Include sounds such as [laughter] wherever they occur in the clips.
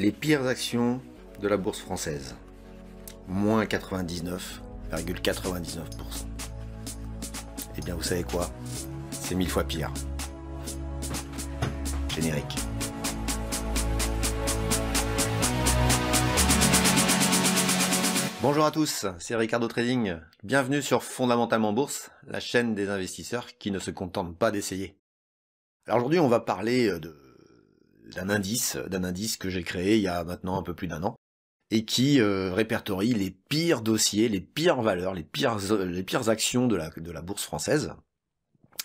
Les pires actions de la bourse française. Moins 99,99%. et Eh bien, vous savez quoi C'est mille fois pire. Générique. Bonjour à tous, c'est Ricardo Trading. Bienvenue sur Fondamentalement Bourse, la chaîne des investisseurs qui ne se contentent pas d'essayer. Alors aujourd'hui, on va parler de d'un indice, d'un indice que j'ai créé il y a maintenant un peu plus d'un an et qui euh, répertorie les pires dossiers, les pires valeurs, les pires, les pires actions de la, de la bourse française.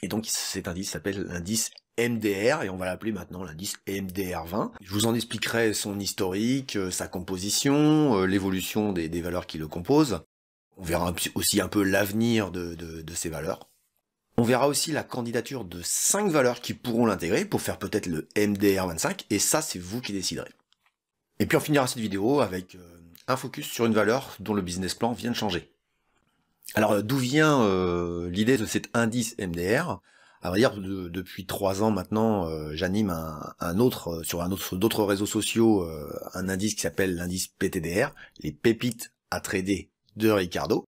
Et donc cet indice s'appelle l'indice MDR et on va l'appeler maintenant l'indice MDR20. Je vous en expliquerai son historique, euh, sa composition, euh, l'évolution des, des, valeurs qui le composent. On verra aussi un peu l'avenir de, de, de ces valeurs. On verra aussi la candidature de cinq valeurs qui pourront l'intégrer pour faire peut-être le MDR25, et ça c'est vous qui déciderez. Et puis on finira cette vidéo avec euh, un focus sur une valeur dont le business plan vient de changer. Alors d'où vient euh, l'idée de cet indice MDR À vrai dire, depuis trois ans maintenant, euh, j'anime un, autre sur un autre d'autres réseaux sociaux un indice qui s'appelle l'indice PTDR, les pépites à trader de Ricardo.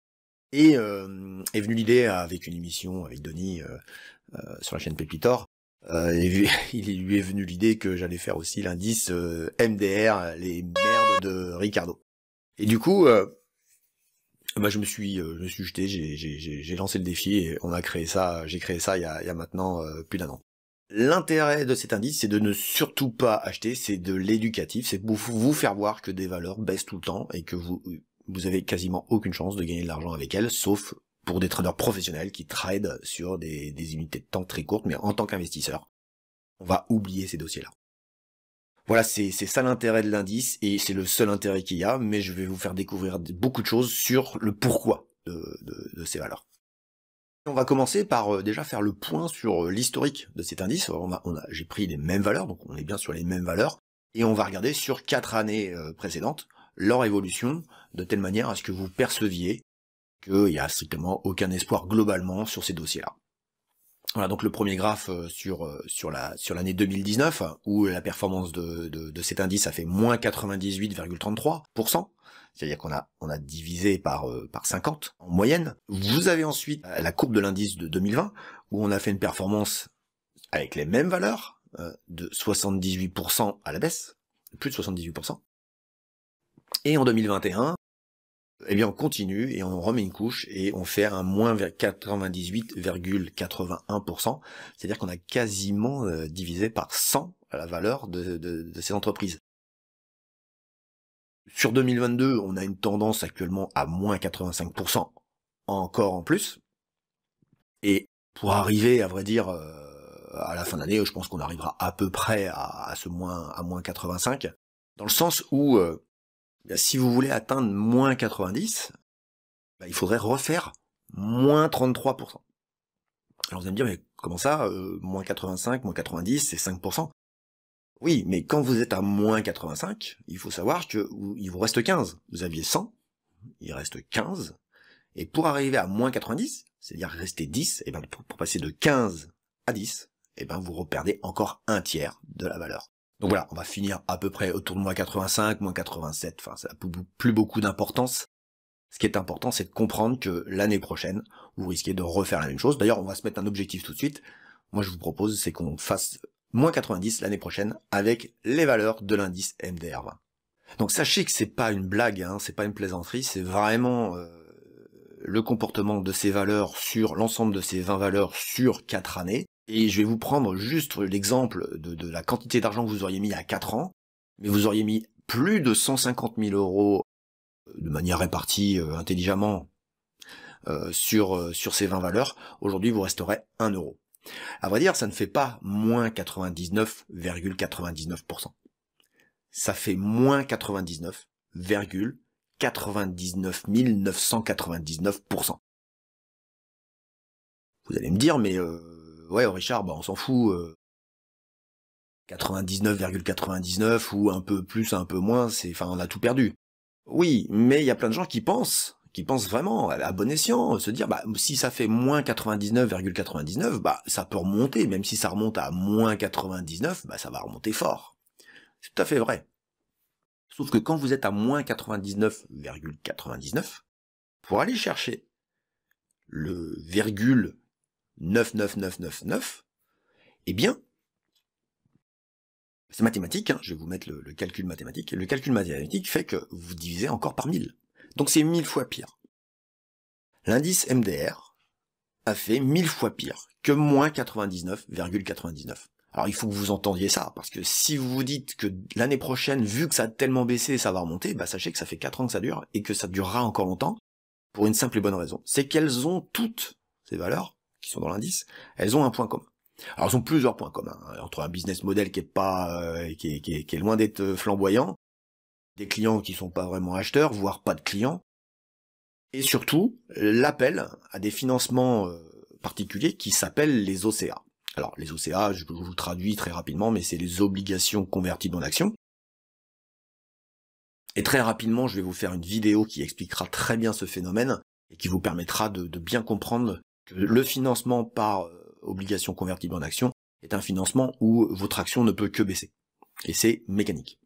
Et euh, est venue l'idée avec une émission avec Denis euh, euh, sur la chaîne Pépitor. [laughs] il lui est venu l'idée que j'allais faire aussi l'indice MDR, les merdes de Ricardo. Et du coup, bah, je me suis, je me suis jeté, j'ai lancé le défi et on a créé ça. J'ai créé ça il y a, maintenant plus d'un an. L'intérêt de cet indice, c'est de ne surtout pas acheter, c'est de l'éducatif, c'est de vous faire voir que des valeurs baissent tout le temps et que vous vous avez quasiment aucune chance de gagner de l'argent avec elle, sauf pour des traders professionnels qui tradent sur des, unités de temps très courtes, mais en tant qu'investisseur, on va oublier ces dossiers-là. Voilà, c'est ça l'intérêt de l'indice, et c'est le seul intérêt qu'il y a, mais je vais vous faire découvrir beaucoup de choses sur le pourquoi de, ces valeurs. On va commencer par euh, déjà faire le point sur euh, l'historique de cet indice. J'ai pris les mêmes valeurs, donc on est bien sur les mêmes valeurs. Et on va regarder sur quatre années euh, précédentes leur évolution de telle manière à ce que vous perceviez qu'il n'y a strictement aucun espoir globalement sur ces dossiers-là. Voilà donc le premier graphe euh, sur euh, sur la sur l'année 2019 où la performance de, cet indice a fait moins 98,33%, c'est-à-dire qu'on a on a divisé par euh, par 50 en moyenne. Vous avez ensuite la courbe de l'indice de 2020 où on a fait une performance avec les mêmes valeurs de 78% à la baisse, plus de 78%, et en 2021, eh bien, on continue et on remet une couche et on fait un moins 98,81%. C'est-à-dire qu'on a quasiment euh, divisé par 100 la valeur de, ces entreprises. Sur 2022, on a une tendance actuellement à moins 85%, encore en plus. Et pour arriver, à vrai dire, euh, à la fin d'année, je pense qu'on arrivera à peu près à, ce moins à moins 85, dans le sens où euh, bah, si vous voulez atteindre moins 90, bah, il faudrait refaire moins 33%. Alors vous allez me dire, mais comment ça, euh, moins 85, moins 90, c'est 5% Oui, mais quand vous êtes à moins 85, il faut savoir qu'il il vous reste 15. Vous aviez 100, il reste 15. Et pour arriver à moins 90, c'est-à-dire rester 10, et eh ben pour, passer de 15 à 10, et eh ben vous reperdez encore un tiers de la valeur. Donc voilà, on va finir à peu près autour de moins 85, moins 87, enfin ça n'a plus beaucoup d'importance. Ce qui est important, c'est de comprendre que l'année prochaine, vous risquez de refaire la même chose. D'ailleurs, on va se mettre un objectif tout de suite. Moi, je vous propose, c'est qu'on fasse moins 90 l'année prochaine avec les valeurs de l'indice MDR20. Donc sachez que c'est pas une blague, hein, c'est pas une plaisanterie, c'est vraiment euh, le comportement de ces valeurs sur l'ensemble de ces 20 valeurs sur 4 années. Et je vais vous prendre juste l'exemple de, la quantité d'argent que vous auriez mis à 4 ans, mais vous auriez mis plus de 150 000 euros euh, de manière répartie euh, intelligemment euh, sur, sur ces 20 valeurs, aujourd'hui vous resterez 1 euro. À vrai dire, ça ne fait pas moins 99,99%. Ça fait moins 99,99 Vous allez me dire, mais ouais, Richard, bah, on s'en fout. 99,99 euh. ou un peu plus, un peu moins, c'est, enfin, on a tout perdu. Oui, mais il y a plein de gens qui pensent, qui pensent vraiment à bon escient, euh, se dire, bah, si ça fait moins 99,99, bah, ça peut remonter, même si ça remonte à moins 99, bah, ça va remonter fort. C'est tout à fait vrai. Sauf que quand vous êtes à moins 99,99, pour aller chercher le virgule 99999, eh bien, c'est mathématique, hein, je vais vous mettre le, calcul mathématique, le calcul mathématique fait que vous divisez encore par 1000. Donc c'est 1000 fois pire. L'indice MDR a fait 1000 fois pire que moins 99,99. Alors il faut que vous entendiez ça, parce que si vous vous dites que l'année prochaine, vu que ça a tellement baissé, ça va remonter, bah sachez que ça fait 4 ans que ça dure, et que ça durera encore longtemps, pour une simple et bonne raison. C'est qu'elles ont toutes, ces valeurs, qui sont dans l'indice, elles ont un point commun. Alors, elles ont plusieurs points communs. Hein, entre un business model qui est pas, euh, qui, est, qui, est, loin d'être euh, flamboyant, des clients qui sont pas vraiment acheteurs, voire pas de clients, et surtout l'appel à des financements euh, particuliers qui s'appellent les OCA. Alors les OCA, je vous traduis très rapidement, mais c'est les obligations convertibles en actions. Et très rapidement, je vais vous faire une vidéo qui expliquera très bien ce phénomène et qui vous permettra de bien comprendre le financement par euh, obligation convertible en action est un financement où votre action ne peut que baisser. Et c'est mécanique.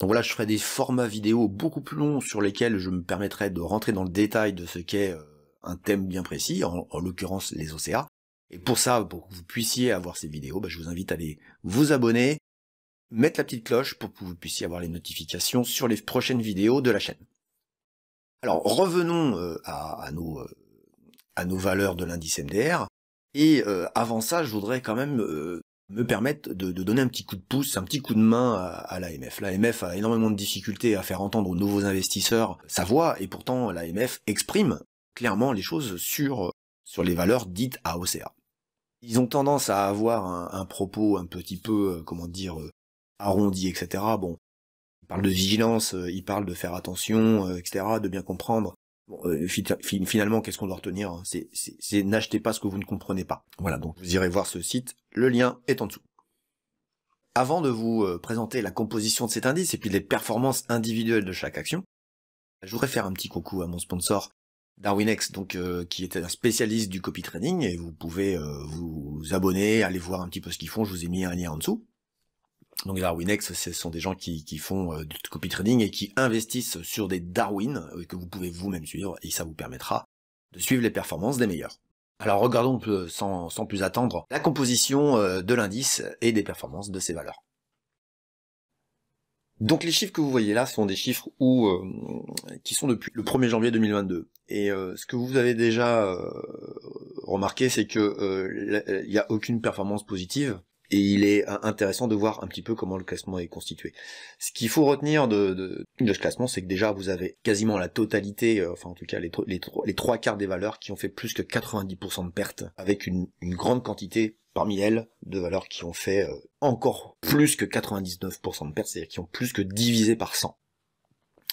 Donc voilà, je ferai des formats vidéo beaucoup plus longs sur lesquels je me permettrai de rentrer dans le détail de ce qu'est euh, un thème bien précis, en, l'occurrence les OCA. Et pour ça, pour que vous puissiez avoir ces vidéos, bah, je vous invite à aller vous abonner, mettre la petite cloche pour que vous puissiez avoir les notifications sur les prochaines vidéos de la chaîne. Alors revenons euh, à nos nos valeurs de l'indice MDR. Et euh, avant ça, je voudrais quand même euh, me permettre de, donner un petit coup de pouce, un petit coup de main à, à l'AMF. L'AMF a énormément de difficultés à faire entendre aux nouveaux investisseurs sa voix, et pourtant l'AMF exprime clairement les choses sur, sur les valeurs dites à OCA. Ils ont tendance à avoir un, propos un petit peu, euh, comment dire, arrondi, etc. Bon, ils parlent de vigilance, ils parlent de faire attention, etc., de bien comprendre euh, finalement, qu'est-ce qu'on doit retenir hein C'est n'achetez pas ce que vous ne comprenez pas. Voilà, donc vous irez voir ce site, le lien est en dessous. Avant de vous euh, présenter la composition de cet indice et puis les performances individuelles de chaque action, je voudrais faire un petit coucou à mon sponsor DarwinX, donc euh, qui est un spécialiste du copy trading, et vous pouvez vous abonner, aller voir un petit peu ce qu'ils font. Je vous ai mis un lien en dessous. Donc Darwinex, ce sont des gens qui, qui font euh, du copy trading et qui investissent sur des Darwin euh, que vous pouvez vous-même suivre et ça vous permettra de suivre les performances des meilleurs. Alors regardons sans, sans, plus attendre la composition euh, de l'indice et des performances de ces valeurs. Donc les chiffres que vous voyez là sont des chiffres qui sont depuis le 1er janvier 2022. Et ce que vous avez déjà remarqué, c'est que il n'y a aucune performance positive et il est euh, intéressant de voir un petit peu comment le classement est constitué. Ce qu'il faut retenir de, de, ce classement, c'est que déjà vous avez quasiment la totalité, euh, enfin en tout cas les, les, trois quarts des valeurs qui ont fait plus que 90% de pertes, avec une, grande quantité parmi elles de valeurs qui ont fait euh, encore plus que 99% de pertes, c'est-à-dire qui ont plus que divisé par 100.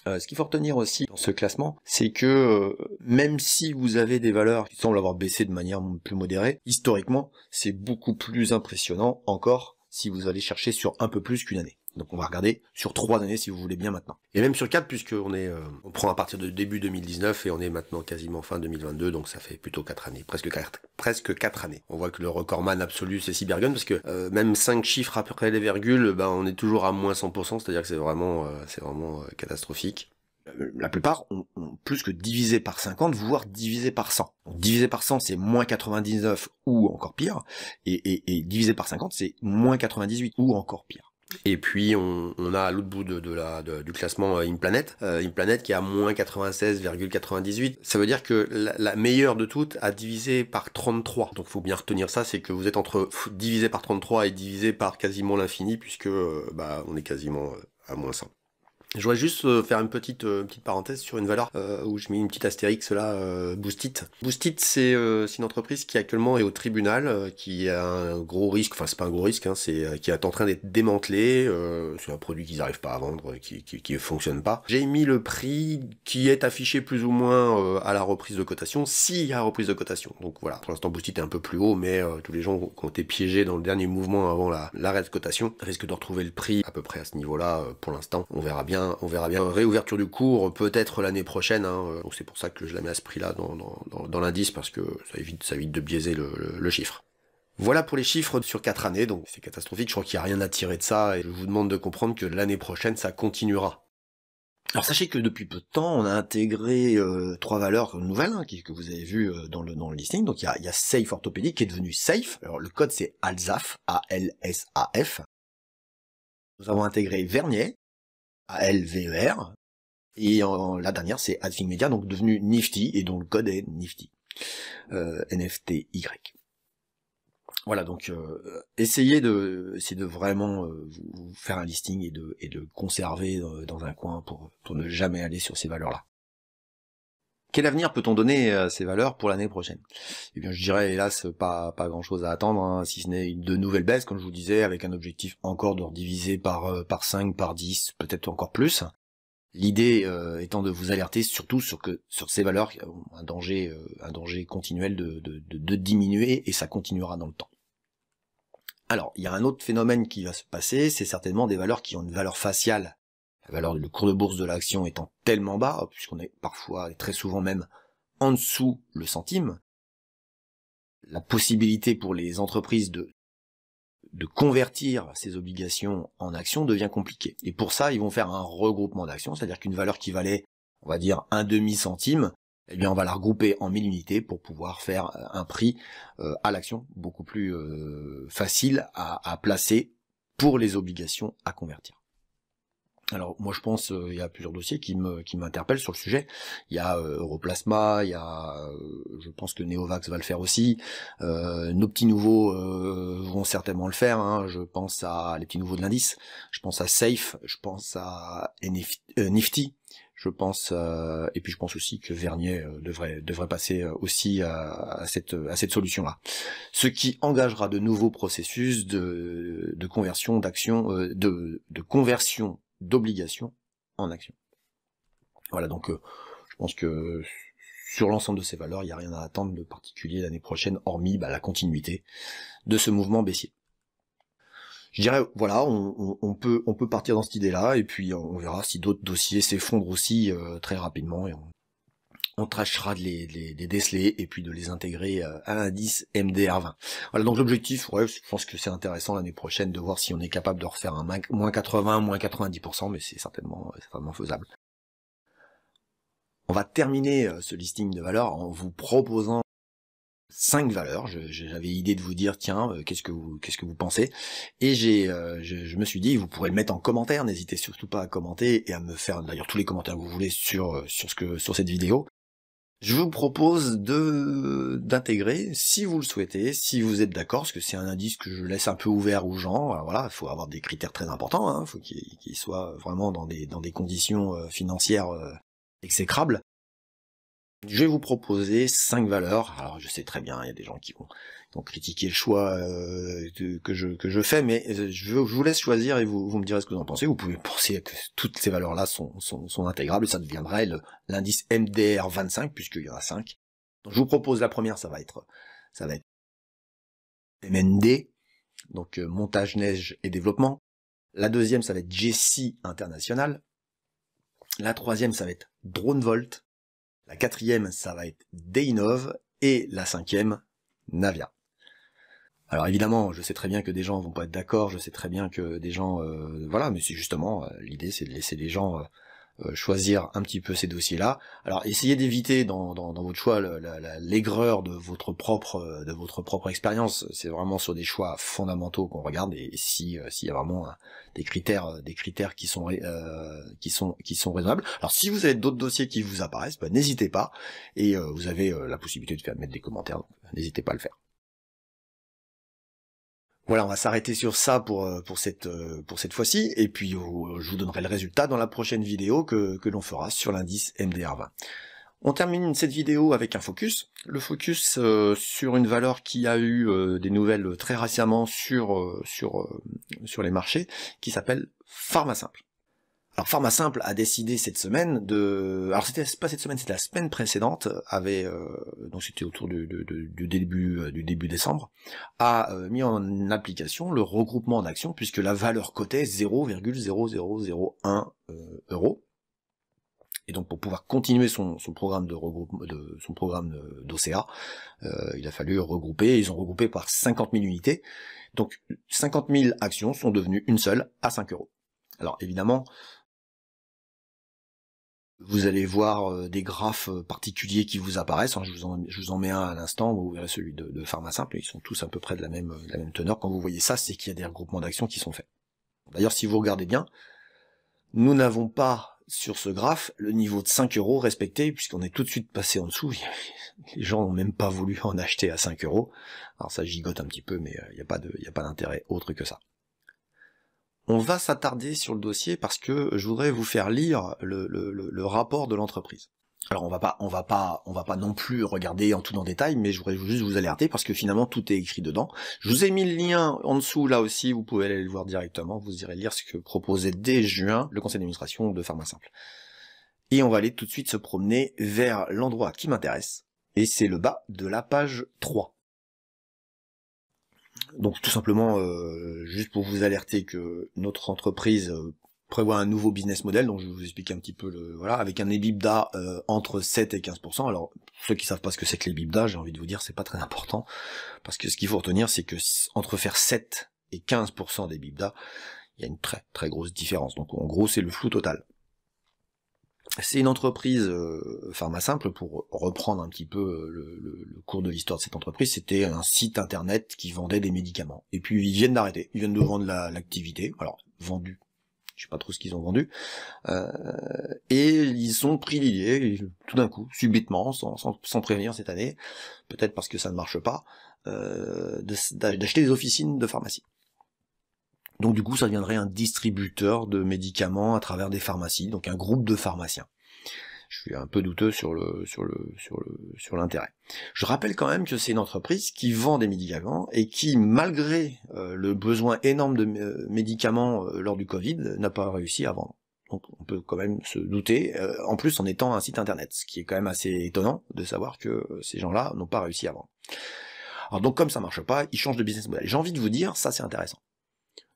Euh, ce qu'il faut retenir aussi dans ce classement, c'est que euh, même si vous avez des valeurs qui semblent avoir baissé de manière plus modérée, historiquement, c'est beaucoup plus impressionnant encore si vous allez chercher sur un peu plus qu'une année. Donc on va regarder sur trois années si vous voulez bien maintenant. Et même sur quatre puisqu'on est, euh, on prend à partir de début 2019 et on est maintenant quasiment fin 2022, donc ça fait plutôt quatre années, presque quatre, presque quatre années. On voit que le record man absolu c'est Cybergun parce que euh, même cinq chiffres après les virgules, ben on est toujours à moins 100%, c'est-à-dire que c'est vraiment, euh, c'est vraiment catastrophique la plupart ont, plus que divisé par 50, voire divisé par 100. divisé par 100, c'est moins 99 ou encore pire, et, et, et divisé par 50, c'est moins 98 ou encore pire. Et puis on, a à l'autre bout de, la, du classement planète euh, planète euh, qui est à moins 96,98. Ça veut dire que la, meilleure de toutes a divisé par 33. Donc faut bien retenir ça, c'est que vous êtes entre divisé par 33 et divisé par quasiment l'infini puisque euh, bah, on est quasiment euh, à moins 100. Je voudrais juste euh, faire une petite, euh, petite parenthèse sur une valeur euh, où je mets une petite astérix là, Boostit. Boostit, c'est une entreprise qui actuellement est au tribunal, qui a un gros risque, enfin c'est pas un gros risque, hein, c'est qui est en train d'être démantelé. c'est un produit qu'ils n'arrivent pas à vendre, qui, qui, fonctionne pas. J'ai mis le prix qui est affiché plus ou moins à la reprise de cotation, s'il y a reprise de cotation. Donc voilà, pour l'instant Boostit est un peu plus haut, mais tous les gens qui ont été piégés dans le dernier mouvement avant l'arrêt de cotation risquent de retrouver le prix à peu près à ce niveau-là pour l'instant. On verra bien on verra bien. Réouverture du cours peut-être l'année prochaine. Hein. c'est pour ça que je la mets à ce prix-là dans, l'indice parce que ça évite, de biaiser le, chiffre. Voilà pour les chiffres sur 4 années, donc c'est catastrophique, je crois qu'il n'y a rien à tirer de ça, et je vous demande de comprendre que l'année prochaine, ça continuera. Alors sachez que depuis peu de temps, on a intégré euh, trois valeurs nouvelles hein, que, vous avez vues euh, dans, le, listing. Donc il y a, Safe Orthopédie qui est devenu Safe. Alors le code c'est ALSAF, A-L-S-A-F. Nous avons intégré Vernier, a-L-V-E-R, Et en, la dernière, c'est Adfing Media, donc devenu Nifty, et dont le code est Nifty. Euh, y Voilà, donc euh, essayez de, c'est de vraiment euh, vous, faire un listing et de, et de conserver euh, dans un coin pour, pour ne jamais aller sur ces valeurs-là. Quel avenir peut-on donner euh, à ces valeurs pour l'année prochaine Eh bien, je dirais, hélas, pas, pas grand-chose à attendre, hein, si ce n'est de nouvelles baisses, comme je vous disais, avec un objectif encore de rediviser par, euh, par 5, par 10, peut-être encore plus. L'idée euh, étant de vous alerter surtout sur que sur ces valeurs, un danger, un danger continuel de, de diminuer, et ça continuera dans le temps. Alors, il y a un autre phénomène qui va se passer, c'est certainement des valeurs qui ont une valeur faciale la valeur, du cours de bourse de l'action étant tellement bas, puisqu'on est parfois et très souvent même en dessous le centime, la possibilité pour les entreprises de, de convertir ces obligations en actions devient compliquée. Et pour ça, ils vont faire un regroupement d'actions, c'est-à-dire qu'une valeur qui valait, on va dire, un demi-centime, eh bien, on va la regrouper en mille unités pour pouvoir faire euh, un prix euh, à l'action beaucoup plus euh, facile à placer pour les obligations à convertir. Alors moi je pense euh, il y a plusieurs dossiers qui me qui m'interpellent sur le sujet. Il y a euh, Europlasma, il y a euh, je pense que Neovax va le faire aussi. nos petits nouveaux vont certainement le faire. Hein. Je pense à les petits nouveaux de l'indice. Je pense à Safe. Je pense à Nifty. Je pense et puis je pense aussi que Vernier devrait devrait passer aussi à, à cette à cette solution là. Ce qui engagera de nouveaux processus de de conversion d'action de de conversion d'obligations en action. Voilà, donc euh, je pense que sur l'ensemble de ces valeurs, il n'y a rien à attendre de particulier l'année prochaine, hormis bah, la continuité de ce mouvement baissier. Je dirais, voilà, on, peut, on peut partir dans cette idée-là, et puis on verra si d'autres dossiers s'effondrent aussi euh, très rapidement, et on trachera de les, les, déceler et puis de les intégrer euh, à l'indice MDR20. Voilà, donc l'objectif, je pense que c'est intéressant l'année prochaine de voir si on est capable de refaire un moins 80, moins 90%, mais c'est certainement, vraiment euh, faisable. On va terminer euh, ce listing de valeurs en vous proposant cinq valeurs. J'avais idée de vous dire tiens qu'est-ce que vous qu'est-ce que vous pensez et j'ai je, je, me suis dit vous pourrez le mettre en commentaire. N'hésitez surtout pas à commenter et à me faire d'ailleurs tous les commentaires que vous voulez sur sur ce que sur cette vidéo je vous propose de d'intégrer, si vous le souhaitez, si vous êtes d'accord, parce que c'est un indice que je laisse un peu ouvert aux gens. Euh, voilà, il faut avoir des critères très importants, hein, faut qu'ils soient vraiment dans des dans des conditions euh, financières euh, exécrables. Je vais vous proposer cinq valeurs. Alors je sais très bien, il y a des gens qui vont, critiquer le choix euh, que, je, fais, mais euh, je, vous laisse choisir et vous, vous me direz ce que vous en pensez. Vous pouvez penser que toutes ces valeurs-là sont, intégrables et ça deviendrait l'indice MDR 25 puisqu'il y en a cinq. Donc je vous propose la première, ça va être ça va être MND, donc euh, montage neige et développement. La deuxième, ça va être Jessie International. La troisième, ça va être DroneVolt. La quatrième, ça va être Deinov. Et la cinquième, Navia. Alors évidemment, je sais très bien que des gens vont pas être d'accord, je sais très bien que des gens... Euh, voilà, mais c'est justement, euh, l'idée c'est de laisser les gens euh, euh, choisir un petit peu ces dossiers-là. Alors essayez d'éviter dans, dans, dans, votre choix l'aigreur de votre propre euh, de votre propre expérience. C'est vraiment sur des choix fondamentaux qu'on regarde et, si euh, s'il y a vraiment des critères des critères qui sont qui sont qui sont raisonnables. Alors si vous avez d'autres dossiers qui vous apparaissent, bah, n'hésitez pas et vous avez la possibilité de faire mettre des commentaires. N'hésitez pas à le faire. Voilà, on va s'arrêter sur ça pour euh, pour cette euh, pour cette fois-ci, et puis euh, je vous donnerai le résultat dans la prochaine vidéo que, que l'on fera sur l'indice MDR20. On termine cette vidéo avec un focus. Le focus sur une valeur qui a eu des nouvelles très récemment sur, sur, sur les marchés, qui s'appelle PharmaSimple. Alors Pharma Simple a décidé cette semaine de, alors c'était pas cette semaine, c'était la semaine précédente, avait euh, donc c'était autour du, début euh, du début décembre, a euh, mis en application le regroupement d'actions puisque la valeur cotée est 0,0001 euros. Et donc pour pouvoir continuer son, son programme de regroupement, de, son programme d'OCA, il a fallu regrouper. Ils ont regroupé par 50 000 unités. Donc 50 000 actions sont devenues une seule à 5 euros. Alors évidemment, vous allez voir euh, des graphes euh, particuliers qui vous apparaissent. Hein. Je vous en, mets un à l'instant, vous verrez celui de, de Pharma ils sont tous à peu près de la même, euh, de la même teneur. Quand vous voyez ça, c'est qu'il y a des regroupements d'actions qui sont faits. D'ailleurs, si vous regardez bien, nous n'avons pas sur ce graphe le niveau de 5 euros respecté, puisqu'on est tout de suite passé en dessous. [laughs] Les gens n'ont même pas voulu en acheter à 5 euros. Alors ça gigote un petit peu, mais il n'y a pas d'intérêt autre que ça. On va s'attarder sur le dossier parce que je voudrais vous faire lire le, le rapport de l'entreprise. Alors on va pas, on va pas, on va pas non plus regarder en tout en détail, mais je voudrais juste vous alerter parce que finalement tout est écrit dedans. Je vous ai mis le lien en dessous là aussi, vous pouvez aller le voir directement. Vous irez lire ce que proposait dès juin le conseil d'administration de Pharma Simple. Et on va aller tout de suite se promener vers l'endroit qui m'intéresse. Et c'est le bas de la page 3 donc tout simplement, euh, juste pour vous alerter que notre entreprise euh, prévoit un nouveau business model, donc je vais vous expliquer un petit peu le voilà, avec un EBITDA euh, entre 7 et 15%. Alors ceux qui savent pas ce que c'est que l'EBITDA, j'ai envie de vous dire c'est pas très important, parce que ce qu'il faut retenir c'est que entre faire 7 et 15% d'EBITDA, il y a une très très grosse différence. Donc en gros c'est le flou total c'est une entreprise, euh, simple, pour reprendre un petit peu euh, le, cours de l'histoire de cette entreprise, c'était un site internet qui vendait des médicaments. Et puis ils viennent d'arrêter, ils viennent de vendre l'activité, alors vendu, je sais pas trop ce qu'ils ont vendu, euh, et ils ont pris l'idée, tout d'un coup, subitement, sans, prévenir cette année, peut-être parce que ça ne marche pas, euh, d'acheter des officines de pharmacie. Donc du coup, ça deviendrait un distributeur de médicaments à travers des pharmacies, donc un groupe de pharmaciens. Je suis un peu douteux sur le sur le sur le sur l'intérêt. Je rappelle quand même que c'est une entreprise qui vend des médicaments et qui, malgré euh, le besoin énorme de euh, médicaments euh, lors du Covid, n'a pas réussi à vendre. Donc on peut quand même se douter, en plus en étant un site internet, ce qui est quand même assez étonnant de savoir que ces gens-là n'ont pas réussi à vendre. Alors donc comme ça marche pas, ils changent de business model. J'ai envie de vous dire, ça c'est intéressant.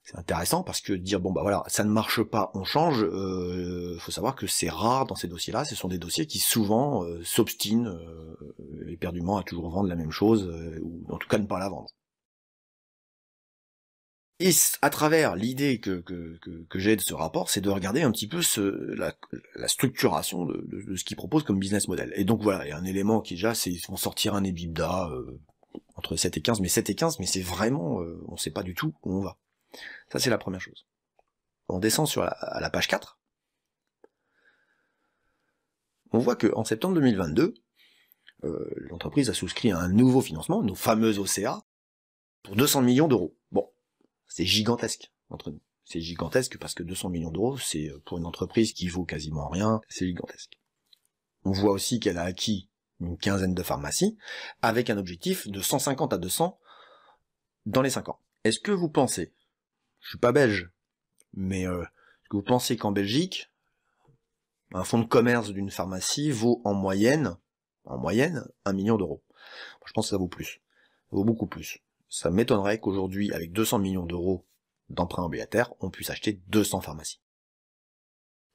C'est intéressant parce que dire bon bah voilà, ça ne marche pas, on change. Euh, faut savoir que c'est rare dans ces dossiers-là. Ce sont des dossiers qui souvent euh, s'obstinent euh, éperdument à toujours vendre la même chose euh, ou en tout cas ne pas la vendre. Et à travers l'idée que, que, j'ai de ce rapport, c'est de regarder un petit peu la, structuration de, ce qu'ils proposent comme business model. Et donc voilà, il y a un élément qui est déjà, c'est ils vont sortir un EBITDA entre 7 et 15, mais 7 et 15, mais c'est vraiment, on ne sait pas du tout où on va. Ça, c'est la première chose. On descend sur la, à la page 4. On voit qu'en septembre 2022, euh, l'entreprise a souscrit à un nouveau financement, nos fameuses OCA, pour 200 millions d'euros. Bon, c'est gigantesque entre nous. C'est gigantesque parce que 200 millions d'euros, c'est euh, pour une entreprise qui vaut quasiment rien, c'est gigantesque. On voit aussi qu'elle a acquis une quinzaine de pharmacies, avec un objectif de 150 à 200 dans les 5 ans. Est-ce que vous pensez je suis pas belge, mais euh, est-ce que vous pensez qu'en Belgique, un fonds de commerce d'une pharmacie vaut en moyenne, en moyenne, un million d'euros Je pense que ça vaut plus, ça vaut beaucoup plus. Ça m'étonnerait qu'aujourd'hui, avec 200 millions d'euros d'emprunts ambulataires, on puisse acheter 200 pharmacies.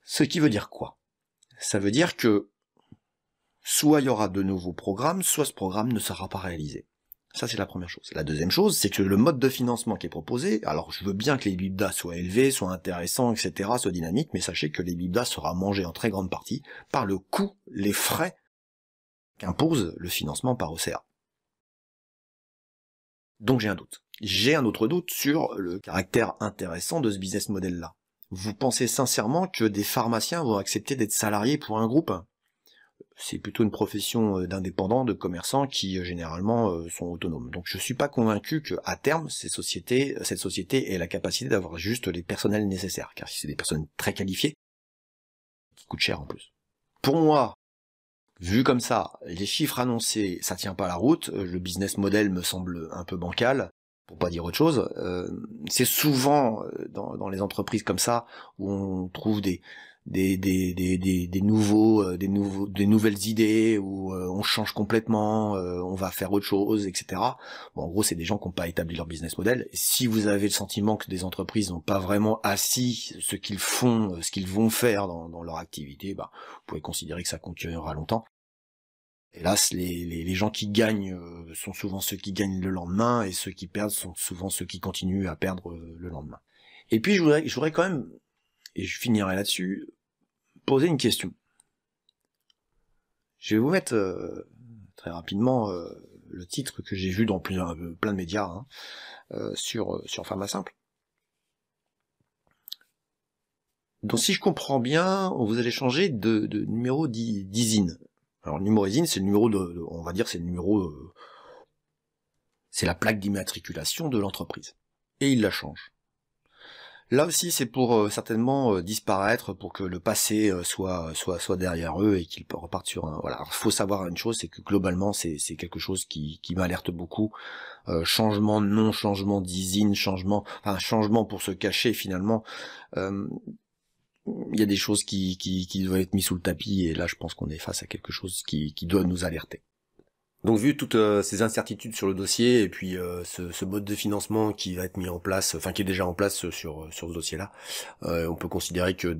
Ce qui veut dire quoi Ça veut dire que soit il y aura de nouveaux programmes, soit ce programme ne sera pas réalisé. Ça, c'est la première chose. La deuxième chose, c'est que le mode de financement qui est proposé, alors je veux bien que les bibdas soient élevés, soient intéressants, etc., soient dynamiques, mais sachez que les bibdas sera mangé en très grande partie par le coût, les frais qu'impose le financement par OCA. Donc j'ai un doute. J'ai un autre doute sur le caractère intéressant de ce business model-là. Vous pensez sincèrement que des pharmaciens vont accepter d'être salariés pour un groupe c'est plutôt une profession euh, d'indépendants, de commerçants qui euh, généralement euh, sont autonomes. Donc je suis pas convaincu que à terme ces sociétés, cette société ait la capacité d'avoir juste les personnels nécessaires, car si c'est des personnes très qualifiées, qui coûtent cher en plus. Pour moi, vu comme ça, les chiffres annoncés, ça tient pas la route. Le business model me semble un peu bancal pour pas dire autre chose, c'est souvent dans, dans, les entreprises comme ça où on trouve des, des des, des, des, des, nouveaux euh, des nouveaux des nouvelles idées où euh, on change complètement euh, on va faire autre chose etc bon, en gros c'est des gens qui n'ont pas établi leur business model si vous avez le sentiment que des entreprises n'ont pas vraiment assis ce qu'ils font ce qu'ils vont faire dans, dans, leur activité bah vous pouvez considérer que ça continuera longtemps Hélas, les, les, les gens qui gagnent sont souvent ceux qui gagnent le lendemain et ceux qui perdent sont souvent ceux qui continuent à perdre le lendemain. Et puis je voudrais, je voudrais quand même, et je finirai là-dessus, poser une question. Je vais vous mettre euh, très rapidement euh, le titre que j'ai vu dans plein, euh, de médias hein, sur, sur Pharma Simple. Donc si je comprends bien, vous allez changer de, de numéro d'isine. Alors le numéro d'isine, c'est le numéro de, on va dire, c'est le numéro, c'est la plaque d'immatriculation de l'entreprise. Et il la change. Là aussi, c'est pour euh, certainement euh, disparaître, pour que le passé euh, soit soit soit derrière eux et qu'ils repartent sur un. Voilà, il faut savoir une chose, c'est que globalement, c'est c'est quelque chose qui qui m'alerte beaucoup. changement non changement d'isine, changement, enfin changement pour se cacher finalement. il y a des choses qui, qui, doivent être mises sous le tapis et là je pense qu'on est face à quelque chose qui, qui doit nous alerter. Donc vu toutes euh, ces incertitudes sur le dossier et puis euh, ce, mode de financement qui va être mis en place, enfin qui est déjà en place euh, sur, sur ce dossier-là, on peut considérer que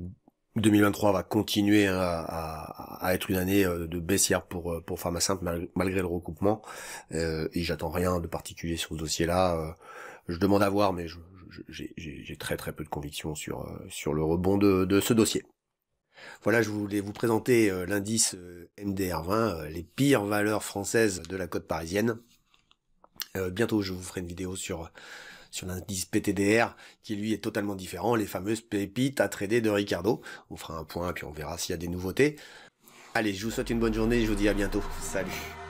2023 va continuer à, être une année de baissière pour pour Pharmasimple malgré le recoupement et j'attends rien de particulier sur ce dossier-là. Je demande à voir, mais j'ai très très peu de conviction sur sur le rebond de, de ce dossier. Voilà, je voulais vous présenter euh, l'indice euh, MDR20, euh, les pires valeurs françaises de la côte parisienne. bientôt, je vous ferai une vidéo sur sur l'indice PTDR, qui lui est totalement différent, les fameuses pépites à trader de Ricardo. On fera un point, puis on verra s'il y a des nouveautés. Allez, je vous souhaite une bonne journée, je vous dis à bientôt. Salut